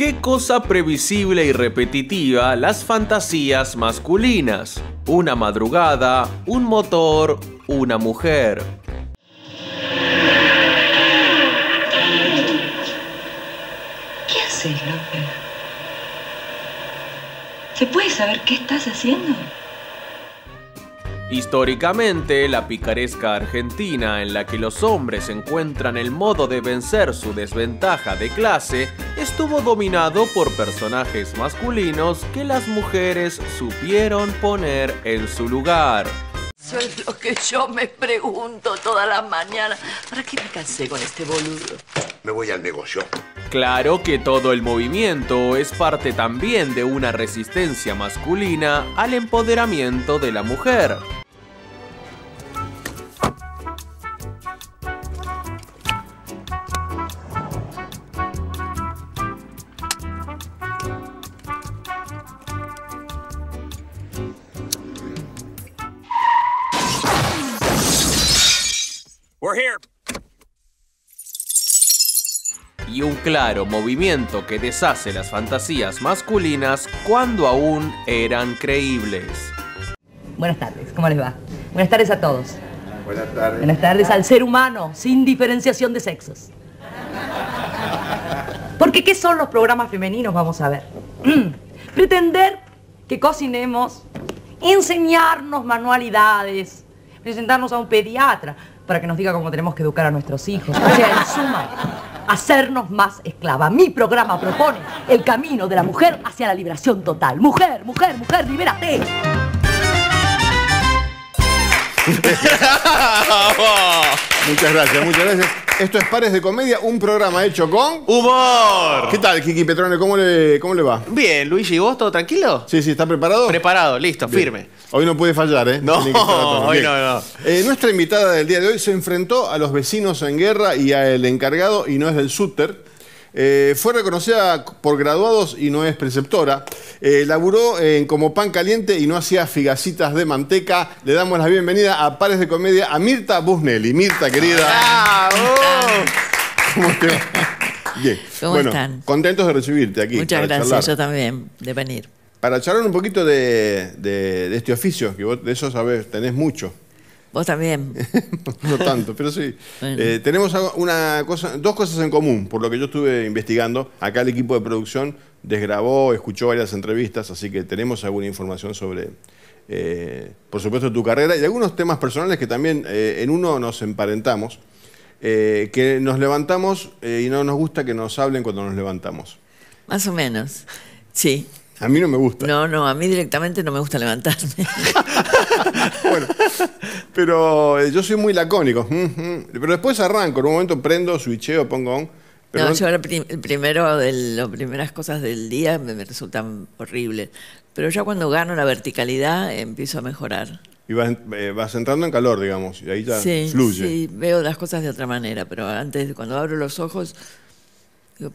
Qué cosa previsible y repetitiva las fantasías masculinas. Una madrugada, un motor, una mujer. ¿Qué haces, López? ¿Se puede saber qué estás haciendo? Históricamente, la picaresca argentina en la que los hombres encuentran el modo de vencer su desventaja de clase estuvo dominado por personajes masculinos que las mujeres supieron poner en su lugar. Eso es lo que yo me pregunto todas las mañanas. ¿Para qué me cansé con este boludo? Me voy al negocio. Claro que todo el movimiento es parte también de una resistencia masculina al empoderamiento de la mujer, Y un claro movimiento que deshace las fantasías masculinas cuando aún eran creíbles. Buenas tardes, ¿cómo les va? Buenas tardes a todos. Buenas tardes. Buenas tardes al ser humano, sin diferenciación de sexos. Porque ¿qué son los programas femeninos? Vamos a ver. Pretender que cocinemos, enseñarnos manualidades, presentarnos a un pediatra, para que nos diga cómo tenemos que educar a nuestros hijos. O sea, en suma, hacernos más esclava. Mi programa propone el camino de la mujer hacia la liberación total. Mujer, mujer, mujer, libérate. muchas gracias, muchas gracias. Esto es Pares de Comedia, un programa hecho con... ¡Humor! ¿Qué tal, Kiki Petrone? ¿Cómo le, cómo le va? Bien, Luigi, ¿y vos todo tranquilo? Sí, sí, ¿está preparado? Preparado, listo, firme. Hoy no puede fallar, ¿eh? No, hoy no, no. Eh, nuestra invitada del día de hoy se enfrentó a los vecinos en guerra y a el encargado, y no es del Sutter eh, fue reconocida por graduados y no es preceptora. Eh, laburó en Como Pan Caliente y no hacía figacitas de manteca. Le damos la bienvenida a Pares de Comedia a Mirta Busnelli. Mirta, querida. ¿Cómo Bien. están? Contentos de recibirte aquí. Muchas gracias, yo también, de venir. Para charlar un poquito de, este oficio, que vos de eso tenés mucho. Vos también. no tanto, pero sí. Eh, tenemos una cosa, dos cosas en común, por lo que yo estuve investigando. Acá el equipo de producción desgrabó, escuchó varias entrevistas, así que tenemos alguna información sobre, eh, por supuesto, tu carrera y algunos temas personales que también eh, en uno nos emparentamos, que nos levantamos y no nos gusta que nos hablen cuando nos levantamos. Más o menos, sí. A mí no me gusta. No, no, a mí directamente no me gusta levantarme. bueno, pero eh, yo soy muy lacónico. Pero después arranco, en un momento prendo, switcheo, pongo on. no, yo el, primero de las primeras cosas del día me, resultan horribles. Pero ya cuando gano la verticalidad empiezo a mejorar. Y vas, eh, entrando en calor, digamos, y ahí ya fluye. Sí, veo las cosas de otra manera, pero antes, cuando abro los ojos,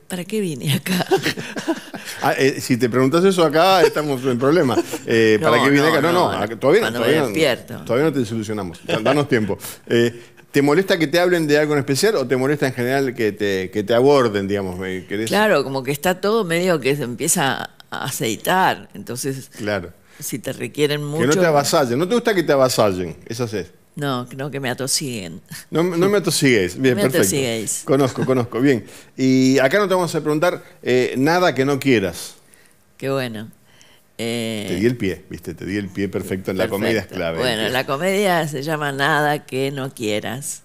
¿para qué vine acá? Ah, eh, si te preguntas eso acá, estamos en problema. Eh, ¿Para qué vine acá? No, no, todavía, no, te solucionamos. Danos tiempo. Eh, ¿Te molesta que te hablen de algo en especial o te molesta en general que te, te aborden, digamos? Claro, como que está todo medio que se empieza a aceitar. Entonces, claro. si te requieren mucho... Que no te avasallen. No te gusta que te avasallen. Esa es. No, no que me atosiguen. No, no me atosiguéis. Bien, me Atosiguéis. Conozco, conozco. Bien. Y acá no te vamos a preguntar eh, nada que no quieras. Qué bueno. Eh, te di el pie, viste, te di el pie perfecto en la comedia es clave. Bueno, la comedia se llama Nada que no quieras.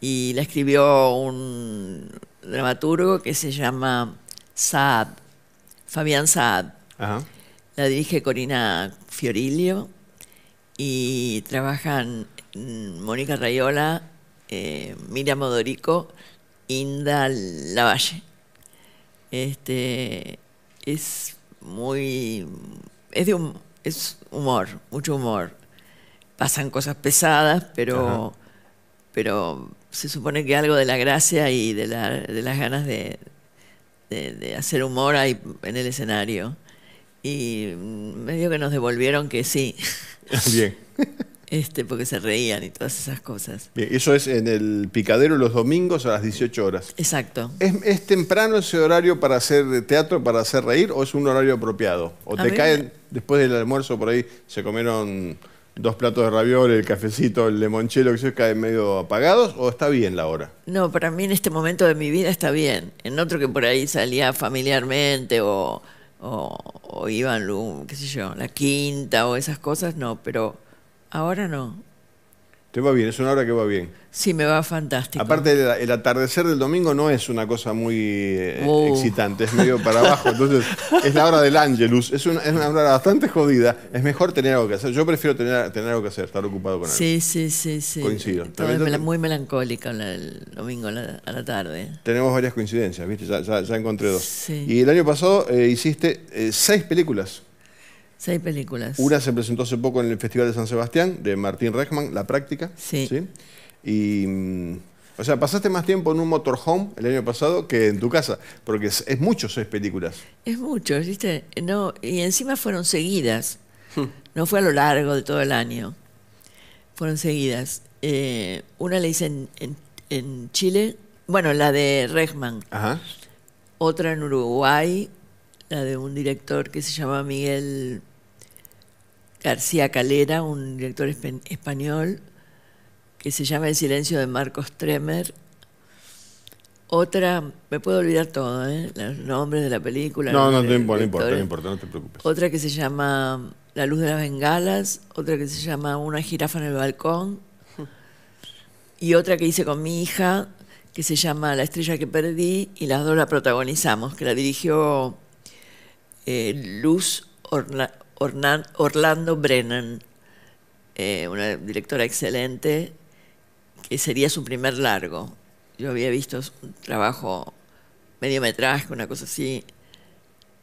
Y la escribió un dramaturgo que se llama Saad, Fabián Saad. La dirige Corina Fiorilio y trabajan Mm, Mónica Rayola, eh, Miriam Odorico, Inda Lavalle. Este es muy es humor, mucho humor. Pasan cosas pesadas, pero pero se supone que algo de la gracia y de, la, las ganas de, hacer humor hay en el escenario. Y medio que nos devolvieron que sí. Bien. Este, porque se reían y todas esas cosas. eso es en el picadero los domingos a las 18 horas. Exacto. ¿Es, temprano ese horario para hacer teatro, para hacer reír, o es un horario apropiado? ¿O te caen después del almuerzo por ahí, se comieron dos platos de ravioli, el cafecito, el lemonchelo que se caen medio apagados, o está bien la hora? No, para mí en este momento de mi vida está bien. En otro que por ahí salía familiarmente o, o, o iban, qué sé yo, la quinta o esas cosas, no, pero Ahora no. Te va bien, es una hora que va bien. Sí, me va fantástico. Aparte, el, atardecer del domingo no es una cosa muy eh, uh. excitante, es medio para abajo. Entonces, es la hora del Angelus. Es una, hora bastante jodida. Es mejor tener algo que hacer. Yo prefiero tener, tener algo que hacer, estar ocupado con algo. Sí, sí, sí. sí. Coincido. muy melancólica el domingo a la, tarde. Tenemos varias coincidencias, ¿viste? Ya, encontré dos. Y el año pasado eh, hiciste eh, seis películas. Seis películas. Una se presentó hace poco en el Festival de San Sebastián, de Martín Rechman, La Práctica. Sí. Y... Mm, o sea, pasaste más tiempo en un motorhome el año pasado que en tu casa, porque es, mucho seis películas. Es mucho, ¿viste? No, y encima fueron seguidas. Hmm. No fue a lo largo de todo el año. Fueron seguidas. Eh, una la hice en, en, en, Chile, bueno, la de Rechman. Ajá. Otra en Uruguay, la de un director que se llama Miguel García Calera, un director español, que se llama El silencio de Marcos Tremer. Otra, me puedo olvidar todo, ¿eh? los nombres de la película. No, no, no importa, no te preocupes. Otra que se llama La luz de las bengalas, otra que se llama Una jirafa en el balcón, y otra que hice con mi hija, que se llama La estrella que perdí, y las dos la protagonizamos, que la dirigió eh, Luz Orlando Brennan, eh, una directora excelente, que sería su primer largo. Yo había visto un trabajo mediometraje, una cosa así,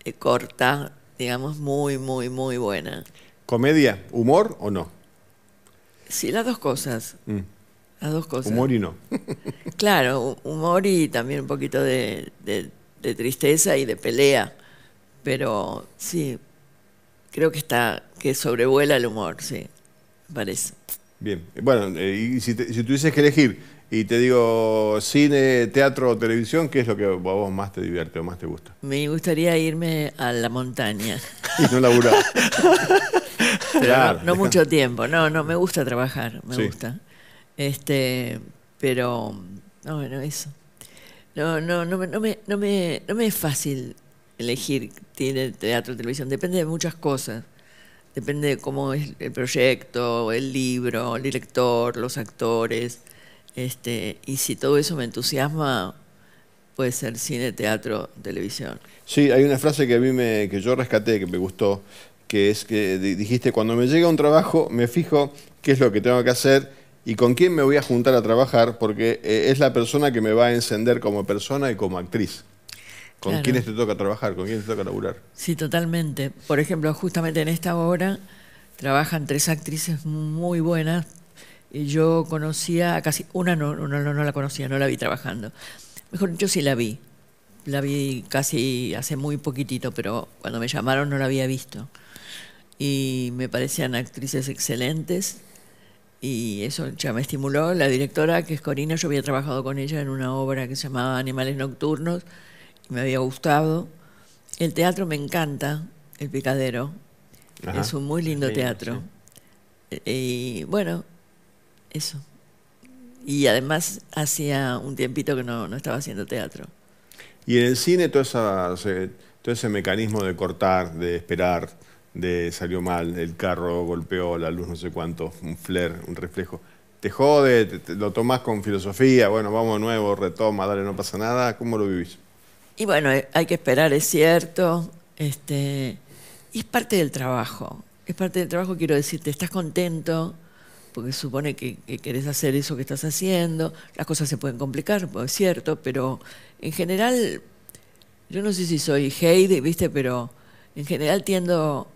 eh, corta, digamos, muy, muy, muy buena. ¿Comedia, humor o no? Sí, las dos cosas. Mm. Las dos cosas. Humor y no. claro, humor y también un poquito de tristeza y de pelea. Pero sí, creo que está, que sobrevuela el humor, sí, parece. Bien, bueno, eh, y si, si tuvieses que elegir y te digo cine, teatro o televisión, ¿qué es lo que a vos más te divierte o más te gusta? Me gustaría irme a la montaña. y no laburar. no, mucho tiempo, no, no, me gusta trabajar, me gusta. Este, pero, no, bueno, eso. No, no, no, me, me, no me es fácil elegir tiene teatro, televisión, depende de muchas cosas. Depende de cómo es el proyecto, el libro, el director, los actores. Este, y si todo eso me entusiasma, puede ser cine, teatro, televisión. Sí, hay una frase que a mí me, que yo rescaté, que me gustó, que es que dijiste, cuando me llega un trabajo, me fijo qué es lo que tengo que hacer y con quién me voy a juntar a trabajar, porque eh, es la persona que me va a encender como persona y como actriz. ¿Con quiénes te toca trabajar? ¿Con quiénes te toca laburar? Sí, totalmente. Por ejemplo, justamente en esta obra trabajan tres actrices muy buenas. Y yo conocía casi una, no, no, no, no la conocía, no la vi trabajando. Mejor dicho, sí la vi. La vi casi hace muy poquitito, pero cuando me llamaron no la había visto. Y me parecían actrices excelentes y eso ya me estimuló. La directora, que es Corina, yo había trabajado con ella en una obra que se llamaba Animales Nocturnos me había gustado. El teatro me encanta, El Picadero. Es un muy lindo teatro. Eh, y bueno, eso. Y además hacía un tiempito que no, estaba haciendo teatro. Y en el cine todo, todo ese mecanismo de cortar, de esperar, de salió mal, el carro golpeó la luz, no sé cuánto, un flair, un reflejo. ¿Te jode? ¿Lo tomas con filosofía? Bueno, vamos de nuevo, retoma, dale, no pasa nada. ¿Cómo lo vivís? Y bueno, eh, hay que esperar, es cierto. Este, y es parte del trabajo. Es parte del trabajo, quiero decirte, estás contento, porque supone que, querés hacer eso que estás haciendo. Las cosas se pueden complicar, pues, es cierto, pero en general, yo no sé si soy Heidi, ¿viste? Pero en general tiendo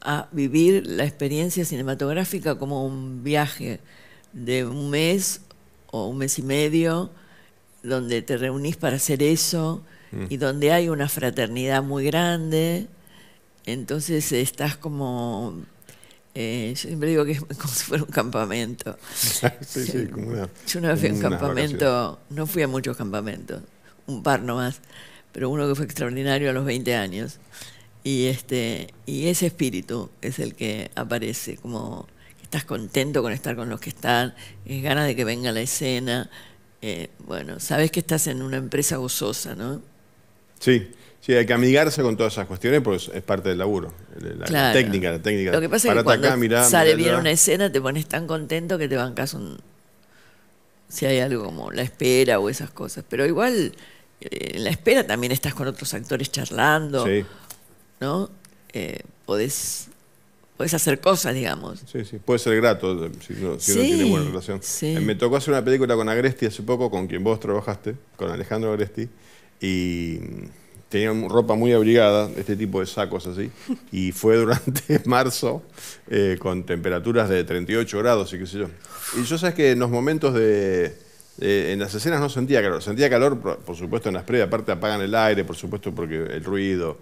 a vivir la experiencia cinematográfica como un viaje de un mes o un mes y medio, donde te reunís para hacer eso y donde hay una fraternidad muy grande. Entonces estás como eh, yo siempre digo que es como si fuera un campamento. sí, sí, como una, yo una vez fui a un campamento, no fui a muchos campamentos, un par nomás, pero uno que fue extraordinario a los 20 años. Y, este, y ese espíritu es el que aparece, como estás contento con estar con los que están, es ganas de que venga la escena. Eh, bueno, sabes que estás en una empresa gozosa, ¿no? Sí, hay que amigarse con todas esas cuestiones porque es parte del laburo. La, técnica, la técnica. Lo que pasa es que cuando sale bien una escena te pones tan contento que te bancas un... Si hay algo como la espera o esas cosas. Pero igual, eh, en la espera también estás con otros actores charlando. Sí. ¿No? Eh, podés puedes hacer cosas, digamos. Sí, sí, puede ser grato eh, si uno tiene buena relación. Sí. Me tocó hacer una película con Agresti hace poco, con quien vos trabajaste, con Alejandro Agresti, y tenía ropa muy abrigada, este tipo de sacos así, y fue durante marzo eh, con temperaturas de 38 grados y qué sé yo. Y yo sabes que en los momentos de... en las escenas no sentía calor, sentía calor por, supuesto en las previas, aparte apagan el aire, por supuesto porque el ruido,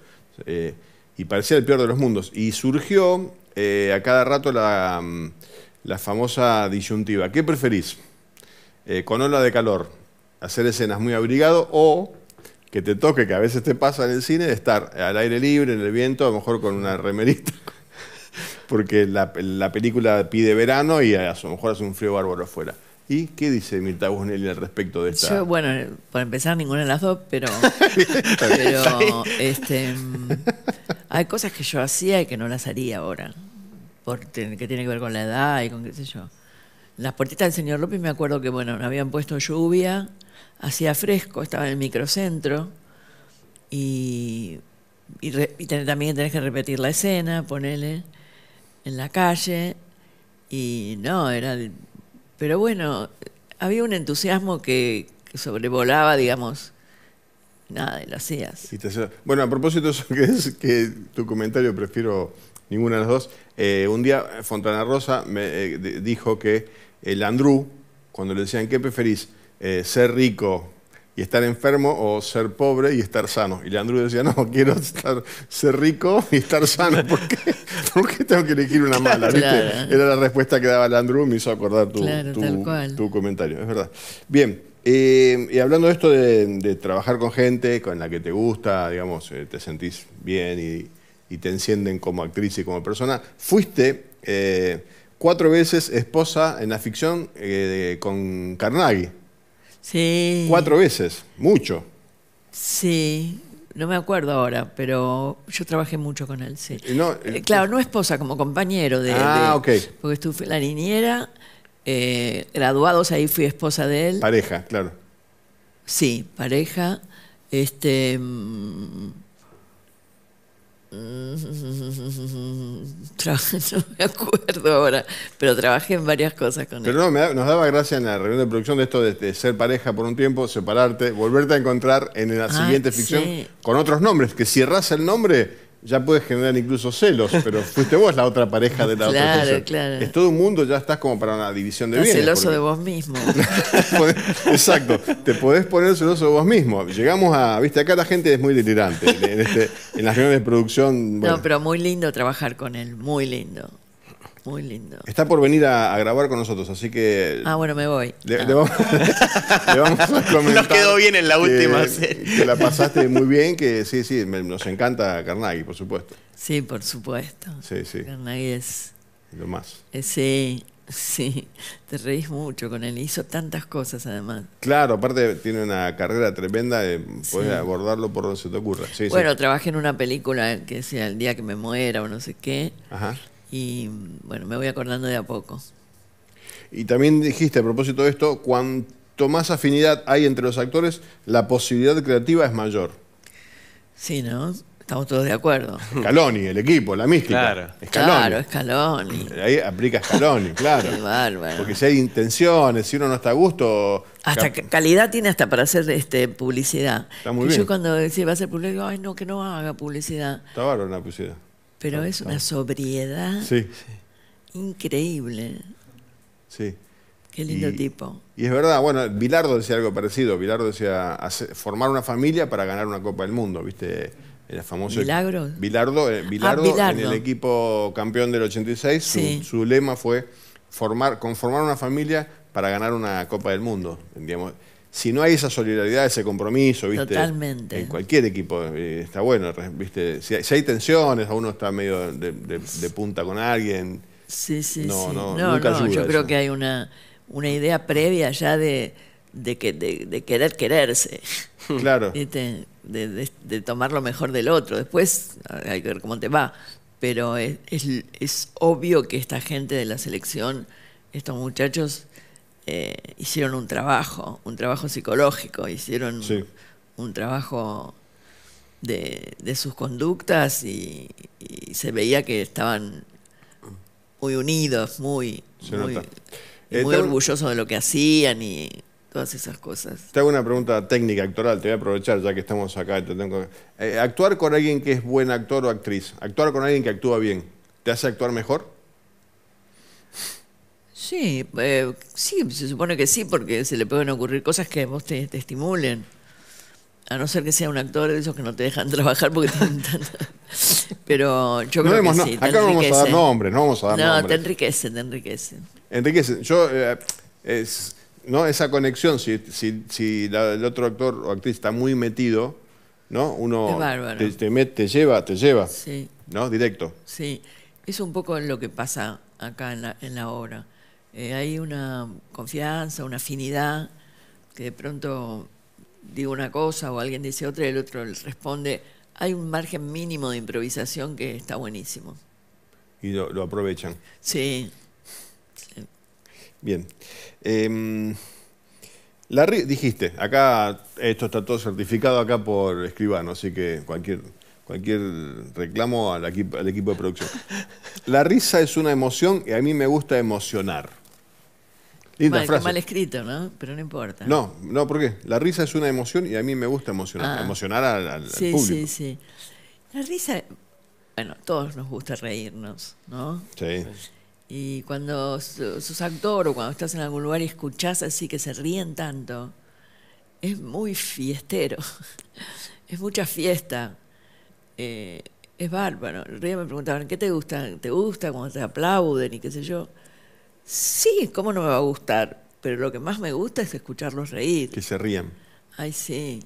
eh, y parecía el peor de los mundos. Y surgió eh, a cada rato la, mm, la, famosa disyuntiva, ¿qué preferís? con ola de calor, hacer escenas muy abrigado o que te toque, que a veces te pasa en el cine, de estar al aire libre, en el viento, a lo mejor con una remerita, porque la, la película pide verano y a lo mejor hace un frío bárbaro afuera. ¿Y qué dice Mirta Busnelli al respecto de esta? bueno, para empezar, ninguna de las dos, pero. Este, mm, hay cosas que yo hacía y que no las haría ahora, porque, que tiene que ver con la edad y con qué sé yo las puertitas del señor López me acuerdo que, bueno, habían puesto lluvia, hacía fresco, estaba en el microcentro y, también tenés que repetir la escena, ponerle en la calle y no, era... Pero bueno, había un entusiasmo que, sobrevolaba, digamos, nada, y lo hacías. bueno, a propósito, eso que es que tu comentario prefiero ninguna de las dos. Eh, un día Fontana Rosa me eh, dijo que el Andrew, cuando le decían, ¿qué preferís? Eh, ¿Ser rico y estar enfermo o ser pobre y estar sano? Y el Andrew decía, no, quiero estar, ser rico y estar sano. ¿Por qué, tengo que elegir una mala? Era la respuesta que daba el Andrew, me hizo acordar tu, comentario, es verdad. Bien, eh, y hablando de esto de, trabajar con gente con la que te gusta, digamos, eh, te sentís bien y, te encienden como actriz y como persona, fuiste cuatro veces esposa en la ficción eh, con Carnaghi. Sí. Cuatro veces, mucho. Sí, no me acuerdo ahora, pero yo trabajé mucho con él, eh, claro, no esposa, como compañero de Ah, ok. Porque estuve la niñera, eh, graduados, ahí fui esposa de él. Pareja, claro. Sí, pareja. Este. Mm, no me acuerdo ahora, pero trabajé en varias cosas con él. Pero no, nos daba gracia en la reunión de producción de esto de, ser pareja por un tiempo, separarte, volverte a encontrar en la ah, siguiente ficción con otros nombres, que cierras el nombre ya puedes generar incluso celos, pero fuiste vos la otra pareja de la claro, otra Claro, Es todo un mundo, ya estás como para una división de bienes. celoso de vos mismo. Exacto, te podés poner celoso de vos mismo. Llegamos a, viste, acá la gente es muy delirante en, este, en las reuniones de producción. No, pero muy lindo trabajar con él, muy lindo. Muy lindo. Está por venir a, grabar con nosotros, así que. Ah, bueno, me voy. Le, ah. vamos, a comentar. Nos quedó bien en la última que, la pasaste muy bien, que sí, sí, nos encanta Carnaghi, por supuesto. Sí, por supuesto. Sí, sí. Carnaghi es. Lo más. Eh, sí, Sí, te reís mucho con él. Hizo tantas cosas además. Claro, aparte tiene una carrera tremenda, de eh, puedes abordarlo por donde se te ocurra. bueno, trabajé en una película que decía El día que me muera o no sé qué. Ajá. Y bueno, me voy acordando de a poco. Y también dijiste a propósito de esto, cuanto más afinidad hay entre los actores, la posibilidad creativa es mayor. Sí, ¿no? Estamos todos de acuerdo. Scaloni, el equipo, la mística. Claro, Scaloni. Claro, Scaloni. Ahí aplica Scaloni, claro. Porque si hay intenciones, si uno no está a gusto. Hasta calidad tiene hasta para hacer este, publicidad. Está Yo cuando decía va a hacer publicidad, digo, ay no, que no haga publicidad. Está bárbaro la publicidad. Pero ah, es una ah. sobriedad increíble. Sí. Qué lindo tipo. Y es verdad, bueno, Bilardo decía algo parecido. Bilardo decía formar una familia para ganar una Copa del Mundo, ¿viste? el famoso. Milagro. Bilardo, eh, ah, en el equipo campeón del 86, su, lema fue formar, conformar una familia para ganar una Copa del Mundo. Digamos, si no hay esa solidaridad, ese compromiso, ¿viste? En cualquier equipo eh, está bueno, ¿viste? Si hay, tensiones, a uno está medio de, punta con alguien. Sí, sí, sí. No, no, nunca no yo creo que hay una, una idea previa ya de, querer quererse. Claro. De, tomar lo mejor del otro. Después hay que ver cómo te va. Pero es obvio que esta gente de la selección, estos muchachos eh, hicieron un trabajo, un trabajo psicológico, hicieron un trabajo de, sus conductas y, se veía que estaban muy unidos, muy, muy, eh, orgullosos de lo que hacían y todas esas cosas. Te hago una pregunta técnica, actoral, te voy a aprovechar ya que estamos acá. Te tengo... Eh, actuar con alguien que es buen actor o actriz, actuar con alguien que actúa bien, ¿te hace actuar mejor? Sí, eh, sí, se supone que sí, porque se le pueden ocurrir cosas que vos te, estimulen. A no ser que sea un actor de esos que no te dejan trabajar porque te Pero yo creo que sí. Acá no vamos a dar nombres, no vamos a dar nombres. No, te enriquece, te enriquece. Enriquece. Yo, eh, es, ¿no? Esa conexión, si, si, el otro actor o actriz está muy metido, ¿no? Uno te, lleva, te lleva. ¿No? Directo. Sí. Es un poco lo que pasa acá en la, en la obra. Eh, hay una confianza, una afinidad, que de pronto digo una cosa o alguien dice otra y el otro responde. Hay un margen mínimo de improvisación que está buenísimo. Y lo, aprovechan. Sí. Bien. Em, dijiste, acá esto está todo certificado acá por escribano, así que cualquier cualquier reclamo al, equipo, al equipo de producción. La risa es una emoción y a mí me gusta emocionar mal, escrito, ¿no? Pero no importa. No, no, porque La risa es una emoción y a mí me gusta emocionar, ah. emocionar al, público. sí, Sí, sí, La risa, bueno, todos nos gusta reírnos, ¿no? Sí. Y cuando sos actor o cuando estás en algún lugar y escuchás así que se ríen tanto, es muy fiestero, es mucha fiesta, eh, es bárbaro. El día me preguntaban, ¿qué te gusta? ¿Te gusta cuando te aplauden y qué sé yo? Sí, ¿cómo no me va a gustar? Pero lo que más me gusta es escucharlos reír. Que se rían. Ay, sí.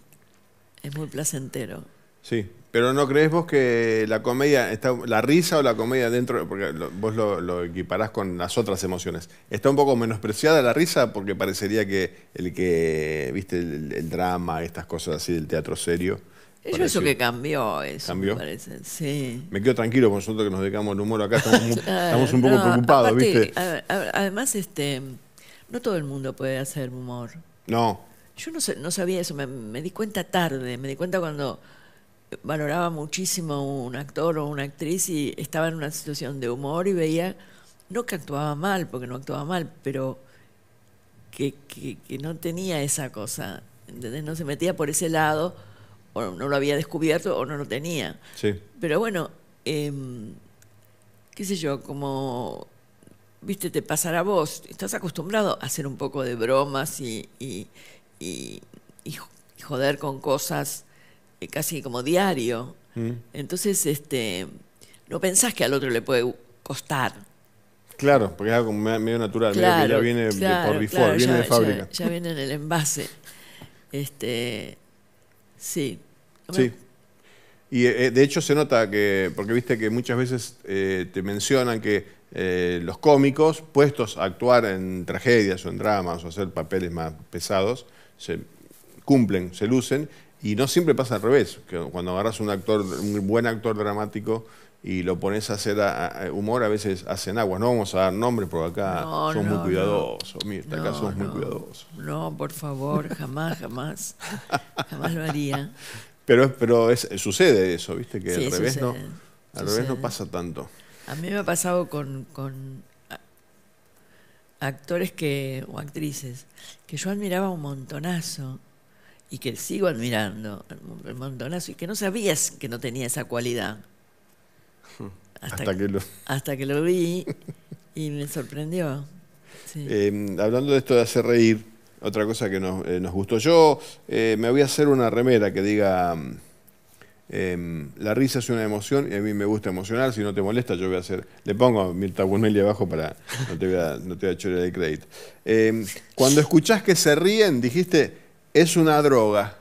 Es muy placentero. Sí, pero ¿no crees vos que la comedia, está, la risa o la comedia dentro, porque vos lo, equiparás con las otras emociones, está un poco menospreciada la risa porque parecería que el que, viste, el drama, estas cosas así del teatro serio, eso que cambió eso. Me parece, Me quedo tranquilo con nosotros que nos dedicamos al humor acá, estamos, un poco preocupados, ¿viste? además, este, no todo el mundo puede hacer humor. No. Yo no, sabía eso, me, di cuenta tarde, me di cuenta cuando valoraba muchísimo un actor o una actriz y estaba en una situación de humor y veía, no que actuaba mal, porque no actuaba mal, pero que, que no tenía esa cosa, ¿entendés? No se metía por ese lado o no lo había descubierto o no lo tenía. Sí. Pero bueno, em, qué sé yo, como, viste, te pasará a vos, estás acostumbrado a hacer un poco de bromas y, joder con cosas eh, casi como diario. Mm. Entonces, este, no pensás que al otro le puede costar. Claro, porque es algo medio natural, claro, medio que ya viene de por default, viene de fábrica. ya viene en el envase. Este, Sí. Sí. Y eh, eh, de hecho se nota que, porque viste que muchas veces eh, te mencionan que los cómicos, puestos a actuar en tragedias o en dramas o hacer papeles más pesados, se cumplen, se lucen, y no siempre pasa al revés. Que cuando agarras un actor, un buen actor dramático, y lo pones a hacer humor, a veces hacen aguas. No vamos a dar nombres porque acá son muy cuidadosos. Mirta, acá son muy cuidadosos. No, por favor, jamás, jamás. jamás lo haría. Pero, pero sucede eso, ¿viste? Que al revés, no, al revés no pasa tanto. A mí me ha pasado con, con actores que, o actrices que yo admiraba un montonazo y que sigo admirando el montonazo y que no sabías que no tenía esa cualidad. Hasta, que, lo... hasta que lo vi y me sorprendió. Em, hablando de esto de hacer reír, otra cosa que nos, eh, gustó. Yo eh, me voy a hacer una remera que diga, mm, em, la risa es una emoción y a mí me gusta emocionar, si no te molesta yo voy a hacer, le pongo mi de abajo para, no te voy a, no te el crédito. Em, cuando escuchás que se ríen, dijiste, es una droga.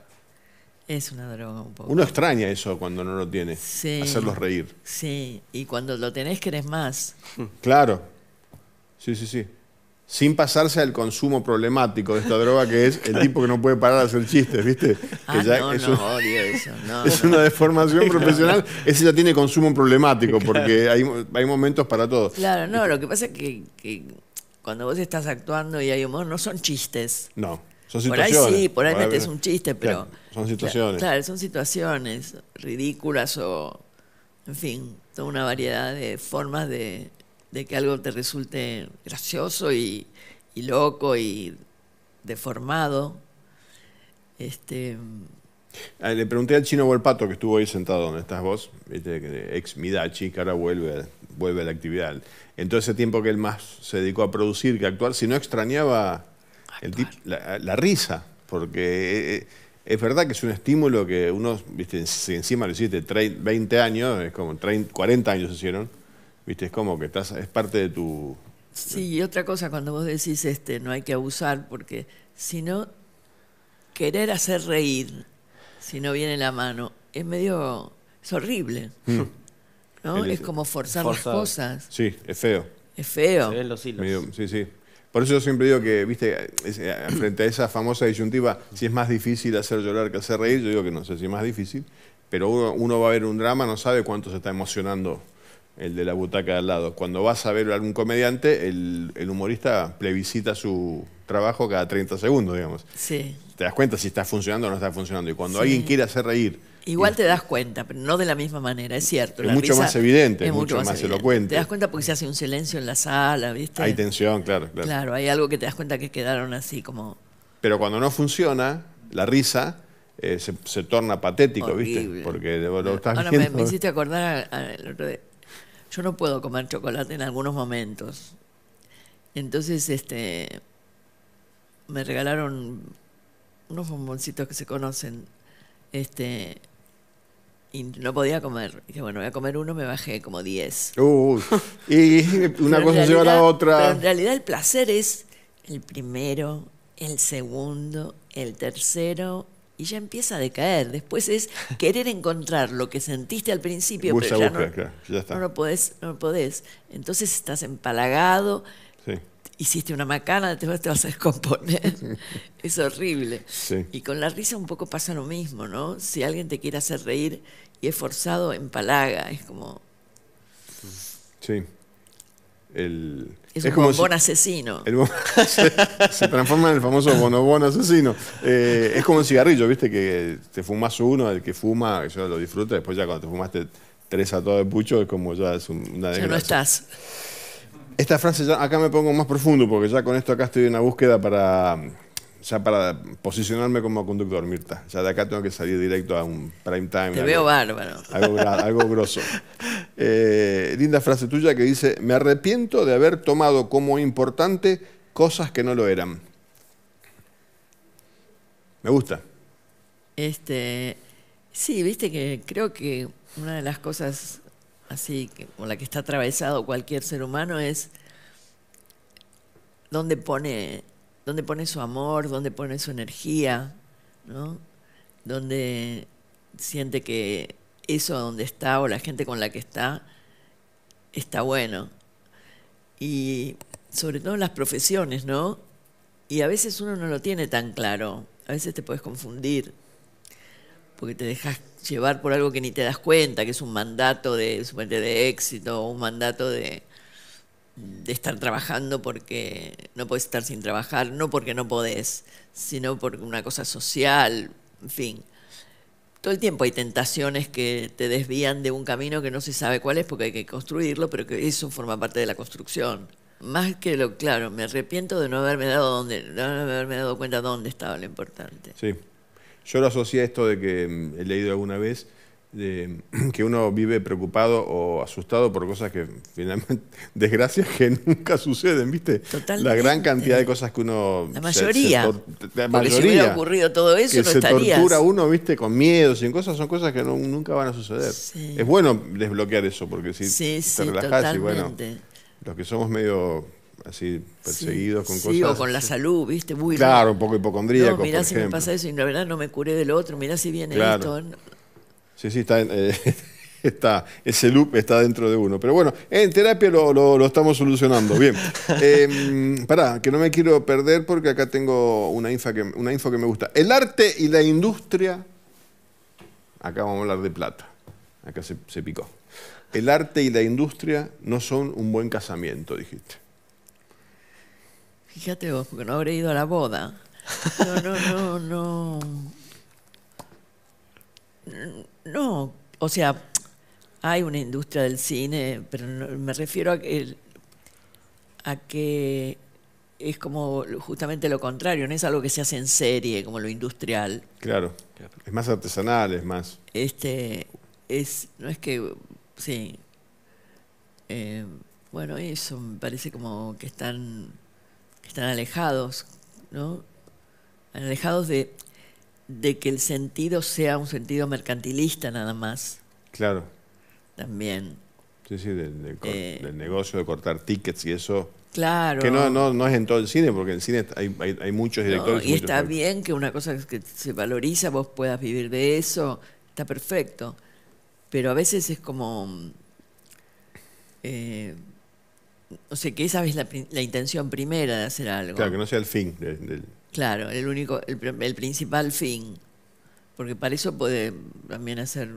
Es una droga un poco. Uno extraña eso cuando no lo tiene. Sí. Hacerlos reír. Sí, y cuando lo tenés querés más. Hmm, claro. Sí, sí, sí. Sin pasarse al consumo problemático de esta droga que es el tipo que no puede parar de hacer chistes, ¿viste? que ah, ya no, es no, eso. es una deformación profesional. Ese ya tiene consumo problemático porque hay, hay, momentos para todos. Claro, no, lo que pasa es que, que cuando vos estás actuando y hay humor, no son chistes. No por ahí sí, por ahí metes un chiste, pero. son situaciones. Claro, son situaciones ridículas o. En fin, toda una variedad de formas de, que algo te resulte gracioso y, loco y deformado. Este. Ah, le pregunté al chino Huelpato que estuvo ahí sentado donde estás vos, ex Midachi, que ahora vuelve, vuelve a la actividad. En todo ese tiempo que él más se dedicó a producir que a actuar, si no extrañaba la, risa, porque eh, eh, es verdad que es un estímulo que uno, viste, si encima lo hiciste 20 años, es como 40 años hicieron, viste, es como que estás, es parte de tu... Sí, y otra cosa cuando vos decís, este, no hay que abusar, porque si no, querer hacer reír, si no viene la mano, es medio, es horrible, mm. ¿no? es como forzar, las cosas. Sí, es feo. Es feo. los sí, sí. Por eso yo siempre digo que, viste, eh, frente a esa famosa disyuntiva, si es más difícil hacer llorar que hacer reír, yo digo que no sé si es más difícil, pero uno, va a ver un drama, no sabe cuánto se está emocionando el de la butaca al lado. Cuando vas a ver a algún comediante, el, humorista plebiscita su trabajo cada 30 segundos, digamos. Sí. Te das cuenta si está funcionando o no está funcionando. Y cuando alguien quiere hacer reír Igual te das cuenta, pero no de la misma manera, es cierto. Es mucho más evidente, es mucho más, elocuente. Te das cuenta porque se hace un silencio en la sala, ¿viste? Hay tensión, claro, claro. Claro, hay algo que te das cuenta que quedaron así como... Pero cuando no funciona, la risa eh, se, torna patético, horrible. ¿viste? Porque lo estás Ahora Me, hiciste acordar Yo no puedo comer chocolate en algunos momentos. Entonces, este... Me regalaron unos bomboncitos que se conocen. Este y no podía comer. dije, bueno, voy a comer uno, me bajé como 10. y una cosa lleva a la otra. Pero en realidad el placer es el primero, el segundo, el tercero, y ya empieza a decaer. Después es querer encontrar lo que sentiste al principio, pero ya, busca, no, no, lo podés, no lo podés. Entonces estás empalagado, sí hiciste una macana, te vas, a descomponer. es horrible. Y con la risa un poco pasa lo mismo, ¿no? Si alguien te quiere hacer reír y es forzado, empalaga, es como... Sí. El, es, un como asesino. se, transforma en el famoso bonobón asesino. Eh, es como un cigarrillo, viste, que te fumas uno, el que fuma, yo lo disfruta, después ya cuando te fumaste tres a todo el pucho, es como ya es una Ya no estás. Esta frase ya, acá me pongo más profundo porque ya con esto acá estoy en una búsqueda para ya para posicionarme como conductor, Mirta. Ya de acá tengo que salir directo a un prime time. Te algo, veo bárbaro. Algo, grosso. Eh, linda frase tuya que dice, me arrepiento de haber tomado como importante cosas que no lo eran. Me gusta. Este, sí, viste que creo que una de las cosas así con la que está atravesado cualquier ser humano es dónde pone, pone su amor, dónde pone su energía, ¿no? Dónde siente que eso donde está o la gente con la que está está bueno. Y sobre todo las profesiones, ¿no? Y a veces uno no lo tiene tan claro, a veces te puedes confundir porque te dejas llevar por algo que ni te das cuenta, que es un mandato de, de éxito, un mandato de, estar trabajando porque no puedes estar sin trabajar, no porque no podés, sino por una cosa social, en fin. Todo el tiempo hay tentaciones que te desvían de un camino que no se sabe cuál es porque hay que construirlo, pero que eso forma parte de la construcción. Más que lo claro, me arrepiento de no haberme dado donde, no haberme dado cuenta dónde estaba lo importante. Sí. Yo lo asocié a esto de que mm, he leído alguna vez que uno vive preocupado o asustado por cosas que finalmente, desgracias que nunca suceden, ¿viste? Totalmente. La gran cantidad de cosas que uno... La mayoría. Si hubiera ocurrido todo eso, que se tortura uno, ¿viste? Con miedos y cosas, son cosas que nunca van a suceder. Es bueno desbloquear eso, porque si sí, te sí, relajas y bueno, los que somos medio así perseguidos con cosas. Sí, con la salud, ¿viste? Muy claro, un poco hipocondríaco. No, mirá si me pasa eso y la verdad no me curé del otro, mirá si viene esto. Sí, sí, está, eh, está, ese loop está dentro de uno. Pero bueno, en terapia lo, estamos solucionando. Bien. Em, pará, que no me quiero perder porque acá tengo una, info que, una info que me gusta. El arte y la industria. Acá vamos a hablar de plata. Acá se picó. El arte y la industria no son un buen casamiento, dijiste. Fíjate vos, porque no habré ido a la boda. No, no, no, no. No, o sea, hay una industria del cine, pero me refiero a que, a que es como justamente lo contrario, no es algo que se hace en serie, como lo industrial. Claro, es más artesanal, es más. Este, es, no es que, sí. Eh, bueno, eso me parece como que están están alejados, ¿no? Alejados de, que el sentido sea un sentido mercantilista nada más. Claro. También. Sí, sí, del, eh, negocio de cortar tickets y eso. Claro. Que no, no, es en todo el cine, porque en el cine hay, hay, muchos directores. y, está bien que una cosa que se valoriza, vos puedas vivir de eso, está perfecto. Pero a veces es como... Eh, o sea, que esa es la, la, intención primera de hacer algo. Claro, que no sea el fin. Del, Claro, el único, el, principal fin. Porque para eso puede también hacer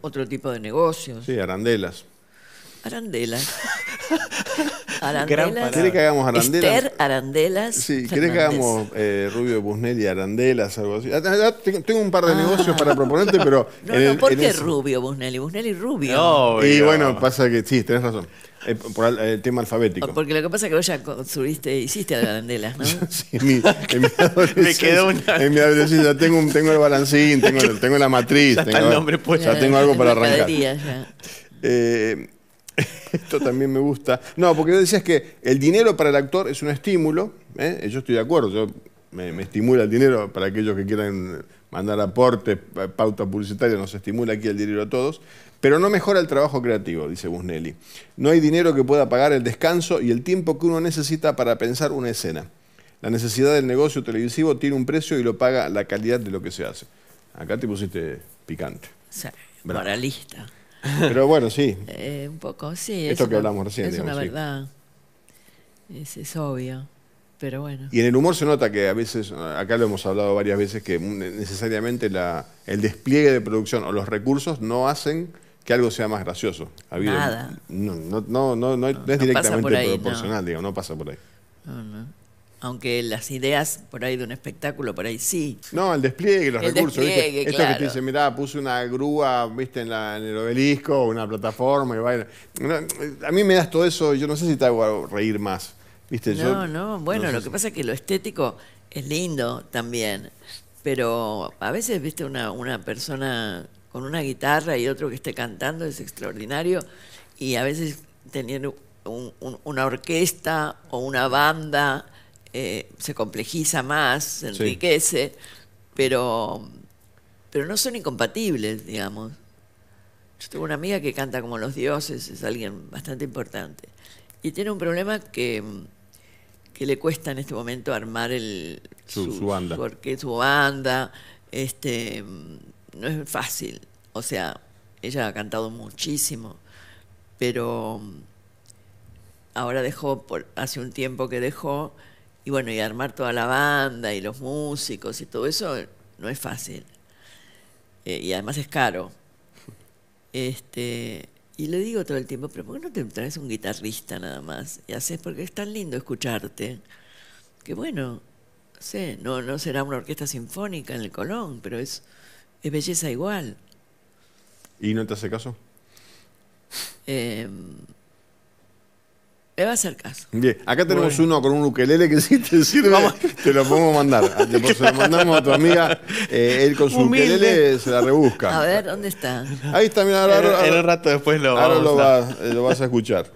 otro tipo de negocios. Sí, arandelas. Arandelas. arandelas. quieres que hagamos arandelas? Esther arandelas. Sí, ¿querés que hagamos eh, Rubio Busnelli arandelas, algo así? Ah, ah, ah, tengo un par de negocios para proponerte, pero. No, no, ¿por qué Rubio Busnelli? Busnelli Rubio. y bueno, pasa que sí, tenés razón. Eh, por el, eh, tema alfabético. Porque lo que pasa es que vos ya construiste, hiciste las ¿no? sí, Me quedó una. En mi ya tengo, tengo el balancín, tengo, tengo la matriz. Ya tengo, el Ya, tengo algo para arrancar. Eh, esto también me gusta. No, porque decías que el dinero para el actor es un estímulo. ¿eh? Yo estoy de acuerdo, yo me, me, estimula el dinero para aquellos que quieran mandar aportes, pauta publicitaria, nos estimula aquí el dinero a todos. Pero no mejora el trabajo creativo, dice Busnelli. No hay dinero que pueda pagar el descanso y el tiempo que uno necesita para pensar una escena. La necesidad del negocio televisivo tiene un precio y lo paga la calidad de lo que se hace. Acá te pusiste picante. moralista. Pero bueno, sí. Eh, un poco, sí. Esto que hablamos recién. Es una verdad. Es, obvio. Pero bueno. Y en el humor se nota que a veces, acá lo hemos hablado varias veces, que necesariamente el despliegue de producción o los recursos no hacen que algo sea más gracioso. Nada. No, no, no, no, es directamente proporcional, digo, no pasa por ahí. Aunque las ideas por ahí de un espectáculo, por ahí sí. No, el despliegue, los recursos. el Despliegue, Claro. Esto que te dicen, mirá, puse una grúa, viste, en, el obelisco, una plataforma y A mí me das todo eso, yo no sé si te hago reír más. ¿Viste? No, no, bueno, lo que pasa es que lo estético es lindo también, pero a veces, viste, una, una persona con una guitarra y otro que esté cantando es extraordinario. Y a veces tener una orquesta o una banda eh, se complejiza más, se enriquece, pero, pero no son incompatibles, digamos. Yo tengo una amiga que canta como los dioses, es alguien bastante importante. Y tiene un problema que, le cuesta en este momento armar el, su, su, su banda. su banda este, no es fácil. O sea, ella ha cantado muchísimo, pero mm, ahora dejó, por, hace un tiempo que dejó, y bueno, y armar toda la banda y los músicos y todo eso no es fácil. Eh, y además es caro. Este, y le digo todo el tiempo, pero ¿por qué no te traes un guitarrista nada más? Y haces porque es tan lindo escucharte. Que bueno, sé, no, no será una orquesta sinfónica en el Colón, pero es es belleza igual. ¿Y no te hace caso? Eh, me va a hacer caso. Bien, acá tenemos uno con un ukelele que sí te sirve, te lo podemos mandar. Ah, te, se lo mandamos a tu amiga, eh, él con su ukelele se la rebusca. A ver, ¿dónde está? Ahí está, mira, ahora, en un rato después eh, lo, vas, a escuchar.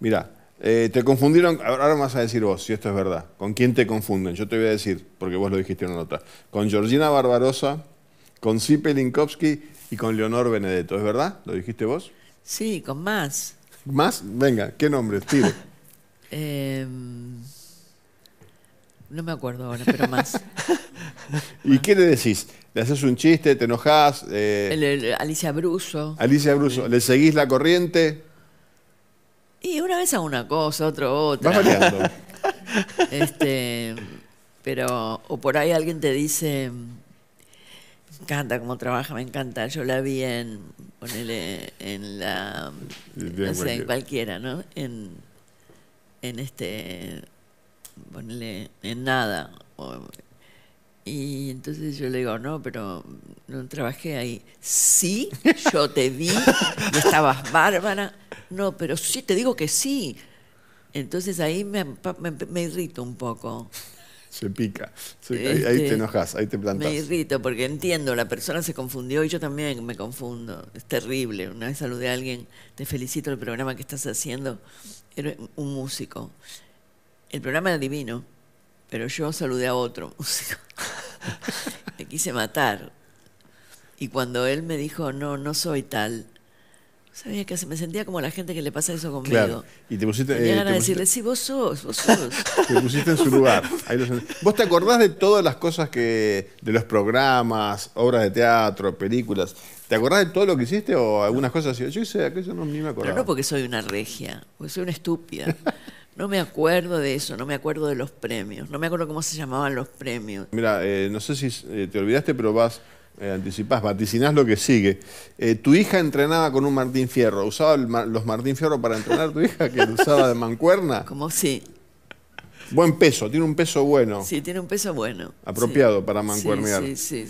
Mira, eh, te confundieron, ahora me vas a decir vos, si esto es verdad, ¿con quién te confunden? Yo te voy a decir, porque vos lo dijiste en una nota, con Georgina Barbarosa con Sipe Linkowski y con Leonor Benedetto, ¿es verdad? ¿Lo dijiste vos? Sí, con más. ¿Más? Venga, ¿qué nombre, Tire. Em, no me acuerdo ahora, pero más. ¿Y qué le decís? ¿Le haces un chiste? ¿Te enojás? Eh, Alicia Bruso. Alicia Bruso. ¿Le seguís la corriente? Y una vez a una cosa, otra otra. Va variando. este, pero, o por ahí alguien te dice, encanta cómo trabaja, me encanta. Yo la vi en, ponele, en la, no sé, en cualquiera, ¿no? En, en este, ponele, en nada. y entonces yo le digo, no, pero no trabajé ahí. Sí, yo te vi estabas bárbara. No, pero sí, te digo que sí. Entonces ahí me, me, me irrito un poco se pica. ahí, te enojas, ahí te este, plantas. Me irrito porque entiendo, la persona se confundió y yo también me confundo. Es terrible. Una vez saludé a alguien, te felicito el programa que estás haciendo. Era un músico. El programa era divino, pero yo saludé a otro músico. me quise matar. Y cuando él me dijo, no, no soy tal, Sabía que se me sentía como la gente que le pasa eso conmigo. Claro. Y te pusiste. Eh, te pusiste... decirle, sí, vos sos, vos sos. te pusiste en su lugar. ¿Vos te acordás de todas las cosas que. de los programas, obras de teatro, películas? ¿Te acordás de todo lo que hiciste o algunas cosas así? Yo hice aquello, no, me acordaba. Pero no porque soy una regia, porque soy una estúpida. No me acuerdo de eso, no me acuerdo de los premios, no me acuerdo cómo se llamaban los premios. Mira, eh, no sé si eh, te olvidaste, pero vas eh, anticipás, vaticinás lo que sigue. Eh, tu hija entrenaba con un Martín Fierro. ¿Usaba los Martín Fierro para entrenar tu hija, que usaba de mancuerna? Como sí. Buen peso, tiene un peso bueno. Sí, tiene un peso bueno. Apropiado para mancuernear. Sí, sí,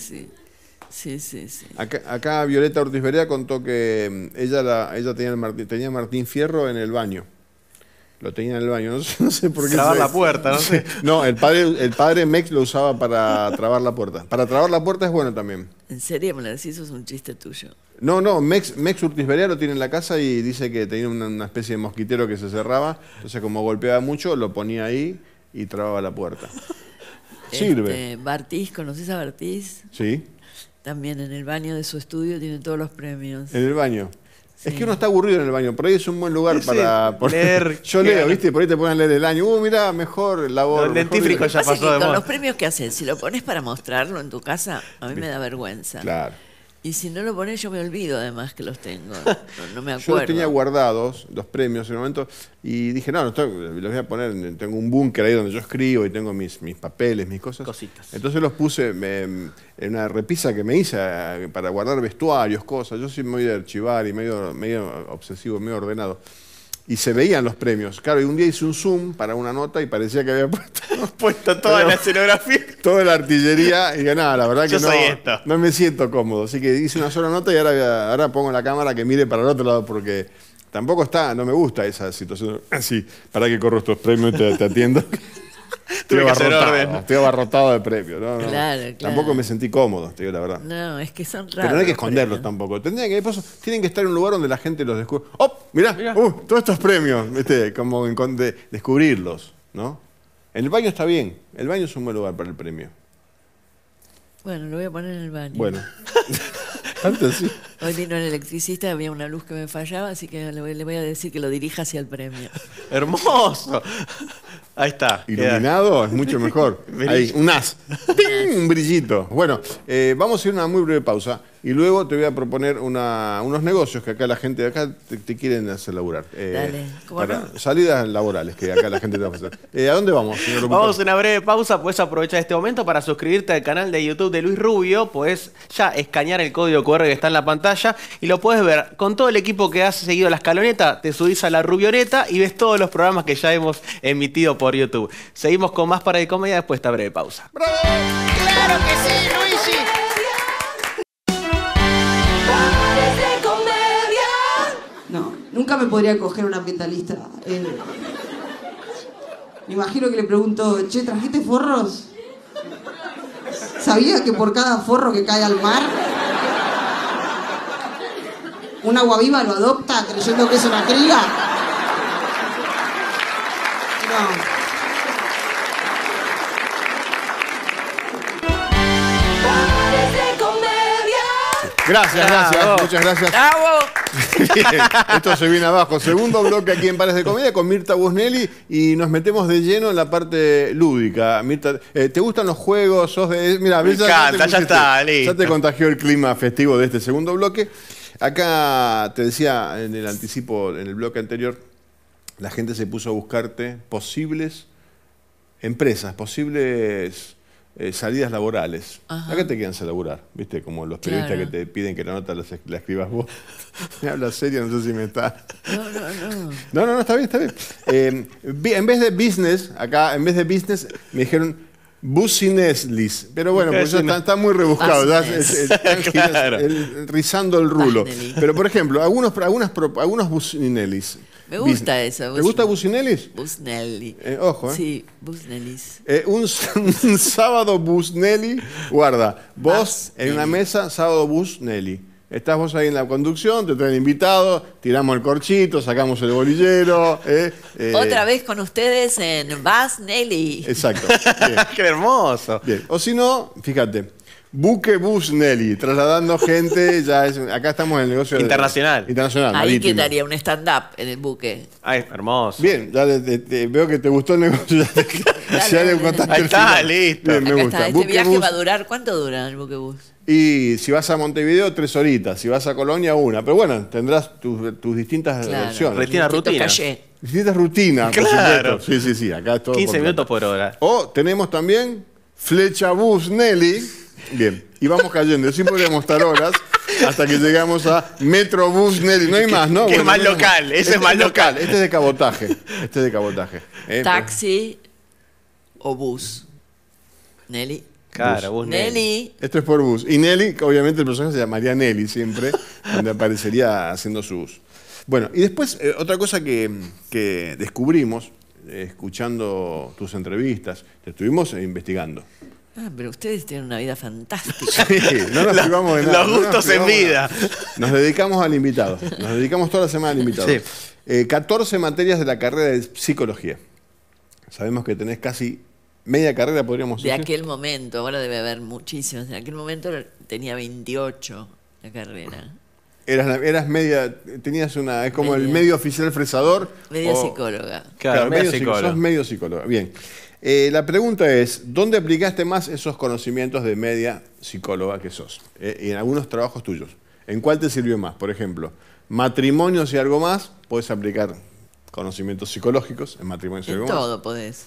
sí. sí. sí, acá, Violeta Ortiz contó que mm, ella, la, ella tenía, tenía Martín Fierro en el baño lo tenía en el baño. No sé, por qué. Trabar la puerta, no sé. no, el padre, el padre Mex lo usaba para trabar la puerta. Para trabar la puerta es bueno también. ¿En serio me lo decís? Eso es un chiste tuyo. No, no, Mex, Mex Urtis lo tiene en la casa y dice que tenía una, especie de mosquitero que se cerraba. Entonces, como golpeaba mucho, lo ponía ahí y trababa la puerta. Sirve. Este, Bartiz, ¿conoces a Bartiz? Sí. También en el baño de su estudio tiene todos los premios. ¿En el baño? Es que uno está aburrido en el baño, por ahí es un buen lugar para poner. Yo leo, ¿viste? Por ahí te ponen leer el año. Uh, mira, mejor labor. El dentífrico ya pasó de Con los premios que hacen, si lo pones para mostrarlo en tu casa, a mí me da vergüenza. Claro. Y si no lo pones, yo me olvido además que los tengo. No, me acuerdo. yo los tenía guardados, los premios en un momento, y dije, no, no los voy a poner, tengo un búnker ahí donde yo escribo y tengo mis, mis papeles, mis cosas. Cositas. Entonces los puse en una repisa que me hice eh, para guardar vestuarios, cosas. Yo soy muy de archivar y medio, medio obsesivo, medio ordenado y se veían los premios. Claro, y un día hice un zoom para una nota y parecía que había puesto, toda la escenografía. Toda la artillería y nada la verdad que no, me siento cómodo. Así que hice una sola nota y ahora, ahora pongo la cámara que mire para el otro lado porque tampoco está, no me gusta esa situación así, para que corro estos premios, te atiendo. Estoy abarrotado, abarrotado de premio, No, Claro, claro. Tampoco me sentí cómodo, te digo la verdad. No, es que son raros. Pero no hay que esconderlos tampoco. que, tienen que estar en un lugar donde la gente los descubre. ¡Oh! Mirá, Uh, todos estos premios, como de descubrirlos, ¿no? en El baño está bien. El baño es un buen lugar para el premio. Bueno, lo voy a poner en el baño. Bueno. Hoy vino el electricista, había una luz que me fallaba, así que le voy, a decir que lo dirija hacia el premio. ¡Hermoso! Ahí está. Iluminado es mucho mejor. Ahí, un as. Un brillito. Bueno, eh, vamos a hacer una muy breve pausa. Y luego te voy a proponer unos negocios que acá la gente de acá te, quieren hacer laburar. Eh, Dale, Salidas laborales que acá la gente te va a hacer. Eh, ¿A dónde vamos, señor Vamos a una breve pausa. Puedes aprovechar este momento para suscribirte al canal de YouTube de Luis Rubio. Puedes ya escanear el código QR que está en la pantalla y lo puedes ver con todo el equipo que has seguido la escaloneta. Te subís a la Rubioneta y ves todos los programas que ya hemos emitido por YouTube. Seguimos con más para de comedia después de esta breve pausa. ¡Bravo! ¡Claro que sí, Luigi! Nunca me podría coger una ambientalista. Eh. me imagino que le pregunto, che, ¿trajiste forros? ¿Sabía que por cada forro que cae al mar, un viva lo adopta creyendo que es una cría? No. Gracias, gracias. Muchas gracias. ¡Bravo! esto se viene abajo. Segundo bloque aquí en Pares de Comedia con Mirta Busnelli y nos metemos de lleno en la parte lúdica. Mirta, eh, ¿te gustan los juegos? ¿Sos Mira, ya, está, Ya te contagió el clima festivo de este segundo bloque. Acá te decía en el anticipo, en el bloque anterior, la gente se puso a buscarte posibles empresas, posibles eh, salidas laborales. a qué te quedan a laburar, ¿viste? Como los periodistas que te piden que la nota la, escribas vos. me habla serio, no sé si me está. No, no, no. No, no, no está bien, está bien. Eh, en vez de business, acá, en vez de business, me dijeron businesslis Pero bueno, pues ya está, muy rebuscado. Ya, el, rizando el rulo. Pero por ejemplo, algunos, algunas, algunos me gusta eso. ¿Te gusta Businelli? Busnelli. Eh, ojo, ¿eh? Sí, Busnelli. Eh, un, sábado Busnelli, guarda, vos en una mesa, sábado Busnelli. Estás vos ahí en la conducción, te traen invitado, tiramos el corchito, sacamos el bolillero. Eh, Otra vez con ustedes en Busnelli. Nelly. Exacto. ¡Qué hermoso! O si no, fíjate, Buque Bus Nelly, trasladando gente, ya es, acá estamos en el negocio internacional. internacional. Ahí quedaría un stand-up en el buque. Ay, ah, hermoso. Bien, ya veo que te gustó el negocio. Ya, Dale, ya le contaste Ahí está, el listo. me gusta. Este viaje va a durar, ¿cuánto dura el buque bus? Y si vas a Montevideo, tres horitas. Si vas a Colonia, una. Pero bueno, tendrás tus, distintas versiones. Retina rutinas. rutinas, claro. por Sí, sí, sí. Acá todo 15 minutos por hora. O tenemos también Flecha Bus Nelly Bien, y vamos cayendo. sí podríamos estar horas hasta que llegamos a Metrobús Nelly. No hay más, ¿no? Que es más local, ese es este más local. Este es de cabotaje. Este es de cabotaje. Eh, Taxi o bus. Nelly. Cara, bus Nelly. Esto es por bus. Y Nelly, obviamente el personaje se llamaría Nelly siempre, donde aparecería haciendo su bus. Bueno, y después eh, otra cosa que, descubrimos, eh, escuchando tus entrevistas, te estuvimos investigando. Ah, pero ustedes tienen una vida fantástica. Sí, no nos privamos de nada. Los gustos en vida. Nos dedicamos al invitado. Nos dedicamos toda la semana al invitado. 14 eh, materias de la carrera de psicología. Sabemos que tenés casi media carrera, podríamos decir. De aquel momento, ahora debe haber muchísimas. En aquel momento tenía 28 la carrera. Eras, media, tenías una, es como el medio oficial fresador. Media psicóloga. Claro, medio, psicóloga. medio psicóloga, bien. Eh, la pregunta es, ¿dónde aplicaste más esos conocimientos de media psicóloga que sos? Eh, en algunos trabajos tuyos. ¿En cuál te sirvió más? Por ejemplo, matrimonios y algo más, puedes aplicar conocimientos psicológicos en matrimonios y algo más. En todo podés.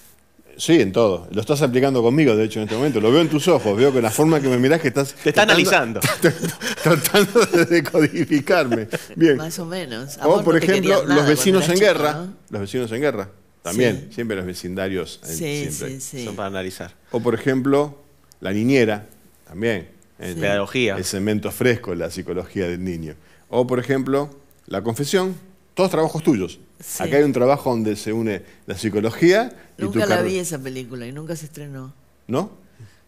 Sí, en todo. Lo estás aplicando conmigo, de hecho, en este momento. Lo veo en tus ojos, veo que la forma que me mirás que estás... Te está analizando. Tratando de decodificarme. Bien. Más o menos. o, por ejemplo, los vecinos en guerra. Los vecinos en guerra. También, siempre los vecindarios eh, son para analizar. O por ejemplo, la niñera, también. En pedagogía. El cemento fresco, la psicología del niño. O por ejemplo, la confesión, todos trabajos tuyos. Acá hay un trabajo donde se une la psicología Nunca la vi esa película y nunca se estrenó. ¿No?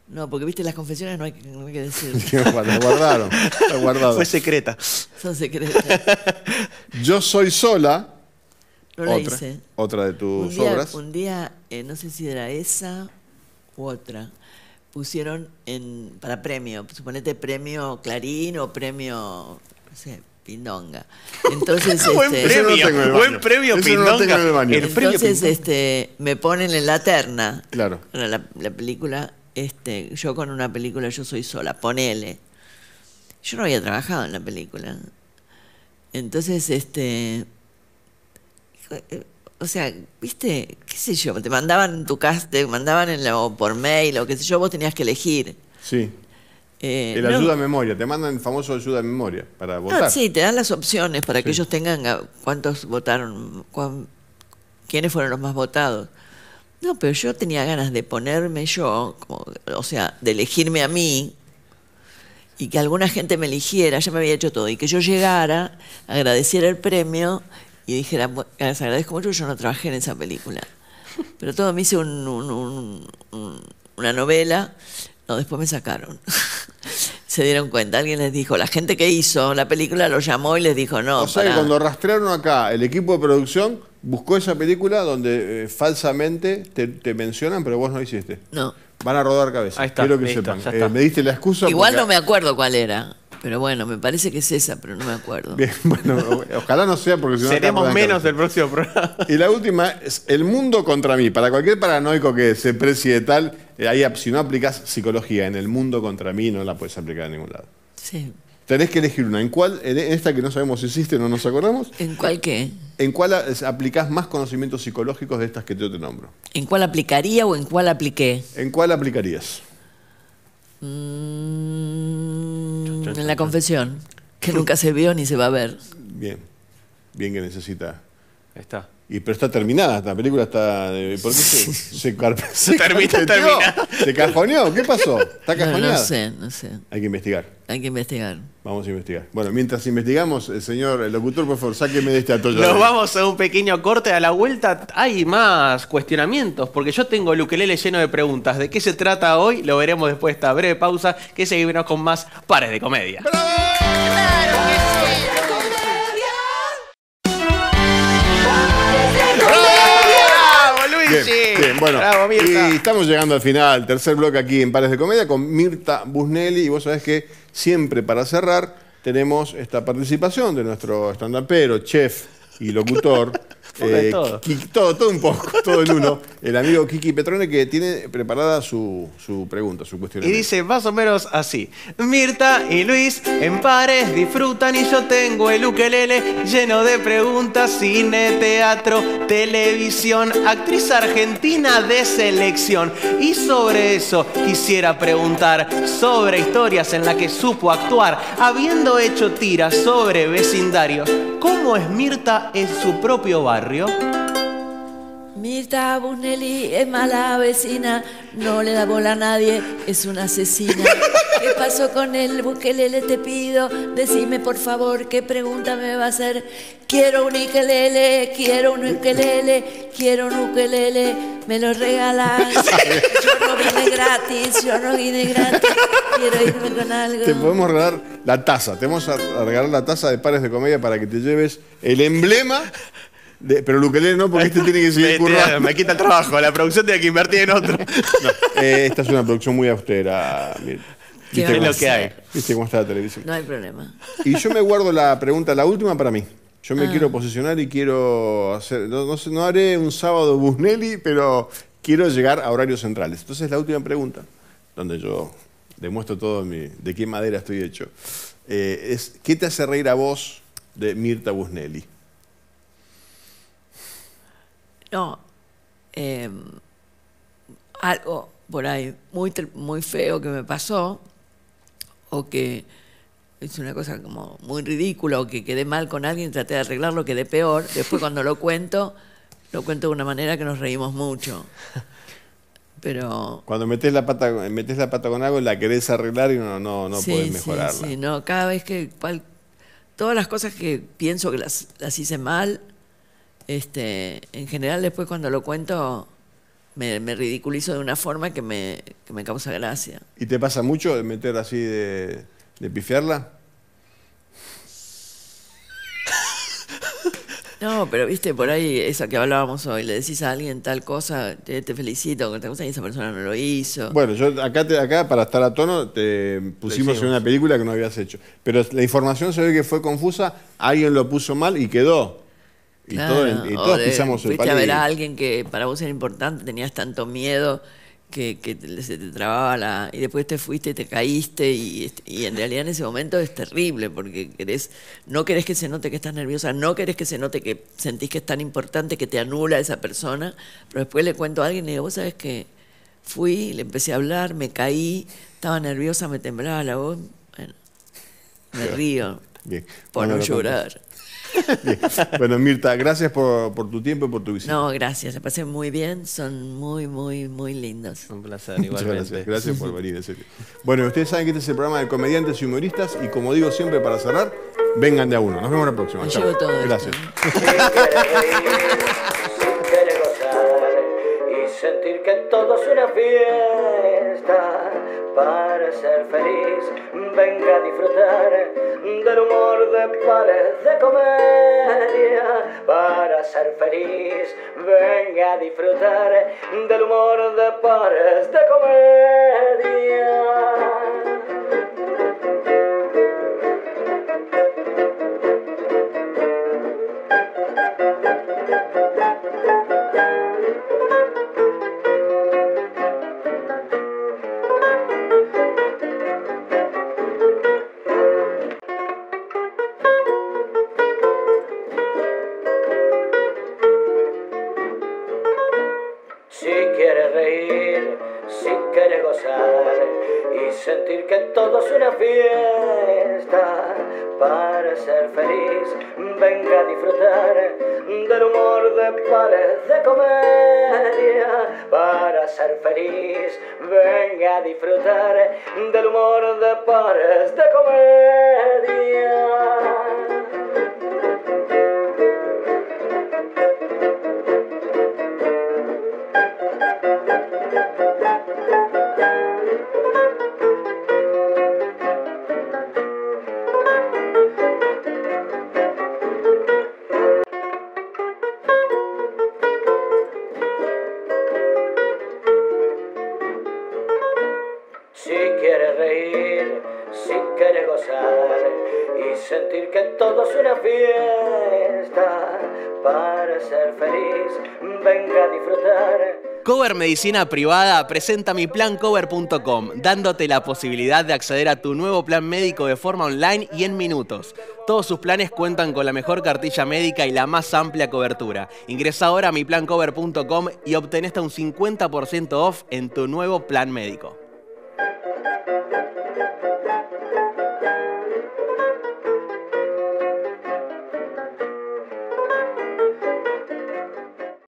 No, porque viste, las confesiones no hay, que decir. Las guardaron, guardaron. Fue secreta. Son secretas. Yo soy sola, otra, Otra de tus obras. Un día, eh, no sé si era esa u otra, pusieron en, para premio, suponete premio Clarín o premio, Pindonga. Entonces, buen este, premio, buen premio Pindonga. Entonces, este, me ponen en la terna. Claro. La, la, película, este, yo con una película yo soy sola, ponele. Yo no había trabajado en la película. Entonces, este, eh, o sea, viste, qué sé yo, te mandaban en tu casa, te mandaban en la, por mail o qué sé yo, vos tenías que elegir. Sí. Eh, el ayuda a memoria, te mandan el famoso ayuda a memoria para ah, votar. sí, te dan las opciones para que ellos tengan cuántos votaron, quiénes fueron los más votados. No, pero yo tenía ganas de ponerme yo, o sea, de elegirme a mí y que alguna gente me eligiera, ya me había hecho todo, y que yo llegara, agradeciera el premio y dije, ah, les agradezco mucho, yo no trabajé en esa película. Pero todo me hice un, una novela, no, después me sacaron. Se dieron cuenta, alguien les dijo, la gente que hizo la película lo llamó y les dijo, no. O sea, que cuando rastrearon acá, el equipo de producción buscó esa película donde eh, falsamente te, mencionan, pero vos no hiciste. No. Van a rodar cabeza. Ahí Quiero que sepan. Eh, me diste la excusa. Igual no me acuerdo cuál era. Pero bueno, me parece que es esa, pero no me acuerdo. Bien, bueno, ojalá no sea porque si no. Seremos menos el próximo programa. Y la última es El mundo contra mí. Para cualquier paranoico que se precie tal, eh, ahí si no aplicas psicología en el mundo contra mí, no la puedes aplicar en ningún lado. Sí. Tenés que elegir una. ¿En cuál, en esta que no sabemos si existe, no nos acordamos? ¿En cuál qué? ¿En cuál aplicás más conocimientos psicológicos de estas que yo te nombro? ¿En cuál aplicaría o en cuál apliqué? ¿En cuál aplicarías? Mm, en la confesión, que nunca se vio ni se va a ver. Bien, bien que necesita. está. Y, pero está terminada, esta película está. Eh, ¿Por qué se, se, termina, se cajoneó? ¿Qué pasó? ¿Está cajoneada? No, sé, no sé. Hay que investigar. Hay que investigar. Vamos a investigar. Bueno, mientras investigamos, eh, el señor locutor, por favor, sáqueme de este atolladero. Nos vamos a un pequeño corte. A la vuelta hay más cuestionamientos, porque yo tengo el ukelele lleno de preguntas. ¿De qué se trata hoy? Lo veremos después de esta breve pausa, que seguimos con más pares de comedia. Bueno, y estamos llegando al final, tercer bloque aquí en Pares de Comedia con Mirta Busnelli. Y vos sabés que siempre para cerrar tenemos esta participación de nuestro estandapero, chef y locutor. Eh, todo. todo. un poco, todo en uno. El amigo Kiki Petrone que tiene preparada su, pregunta, su cuestión Y dice más o menos así: Mirta y Luis en pares disfrutan y yo tengo el ukelele lleno de preguntas, cine, teatro, televisión, actriz argentina de selección. Y sobre eso quisiera preguntar sobre historias en las que supo actuar, habiendo hecho tiras sobre vecindarios cómo es Mirta en su propio barrio, Mita Busnelli es mala vecina, no le da bola a nadie, es una asesina. ¿Qué pasó con el le te pido, decime por favor qué pregunta me va a hacer. Quiero un ikelele, quiero un ukelele, quiero un ukelele, me lo regalas. Yo no vine gratis, yo no vine gratis, quiero irme con algo. Te podemos regalar la taza, te vamos a regalar la taza de pares de comedia para que te lleves el emblema pero el no, porque este tiene que seguir currando. Me quita el trabajo, la producción tiene que invertir en otro. Eh, esta es una producción muy austera. ¿Viste es lo que hay. ¿Viste cómo está la televisión? No hay problema. Y yo me guardo la pregunta, la última para mí. Yo me ah. quiero posicionar y quiero hacer. No, haré un sábado Busnelli, pero quiero llegar a horarios centrales. Entonces, la última pregunta, donde yo demuestro todo de qué madera estoy hecho, eh, es: ¿qué te hace reír a vos de Mirta Busnelli? No, em, algo por ahí muy, muy feo que me pasó, o que es una cosa como muy ridícula, o que quedé mal con alguien, traté de arreglarlo, quedé peor. Después cuando lo cuento, lo cuento de una manera que nos reímos mucho. Pero... Cuando metes la pata, metes la pata con algo, la querés arreglar y no, no, no sí, mejorarla. Sí, sí, no, cada vez que... Todas las cosas que pienso que las, las hice mal, este, en general después cuando lo cuento me, ridiculizo de una forma que me, causa gracia. ¿Y te pasa mucho meter así de, de pifiarla? No, pero viste, por ahí, eso que hablábamos hoy, le decís a alguien tal cosa, te, felicito que te gusta y esa persona no lo hizo. Bueno, yo acá, te, acá para estar a tono, te pusimos en una película que no habías hecho. Pero la información se ve que fue confusa, alguien lo puso mal y quedó. Y, todo, y todos pisamos a ver a alguien que para vos era importante, tenías tanto miedo que, se te trababa la. Y después te fuiste, te caíste, y, en realidad en ese momento es terrible, porque querés, no querés que se note que estás nerviosa, no querés que se note que sentís que es tan importante que te anula esa persona, pero después le cuento a alguien y digo, vos sabés que fui, le empecé a hablar, me caí, estaba nerviosa, me temblaba la voz, bueno, me río. Bien. Por no llorar bueno, Mirta, gracias por, tu tiempo y por tu visita. No, gracias, la pasé muy bien, son muy, muy, muy lindos. Un placer, igualmente. Gracias. por venir, Bueno, ustedes saben que este es el programa de comediantes y humoristas y como digo siempre para cerrar, vengan de a uno. Nos vemos la próxima. gracias. venga a disfrutar del humor de pares de comedia para ser feliz. Venga a disfrutar del humor de pares de comedia. sentir que todo es una fiesta. Para ser feliz, venga a disfrutar del humor de pares de comedia. Para ser feliz, venga a disfrutar del humor de pares de comedia. venga a disfrutar. Cover Medicina Privada presenta mi dándote la posibilidad de acceder a tu nuevo plan médico de forma online y en minutos. Todos sus planes cuentan con la mejor cartilla médica y la más amplia cobertura. Ingresa ahora a miplancover.com y obtén hasta un 50% off en tu nuevo plan médico.